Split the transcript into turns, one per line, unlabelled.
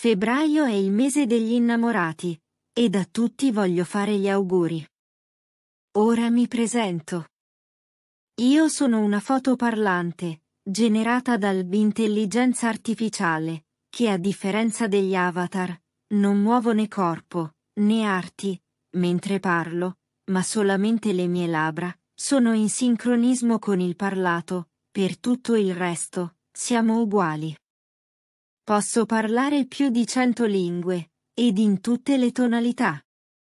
Febbraio è il mese degli innamorati, e da tutti voglio fare gli auguri. Ora mi presento. Io sono una foto parlante, generata dall'intelligenza artificiale, che a differenza degli avatar, non muovo né corpo, né arti, mentre parlo, ma solamente le mie labbra, sono in sincronismo con il parlato, per tutto il resto, siamo uguali. Posso parlare più di cento lingue, ed in tutte le tonalità.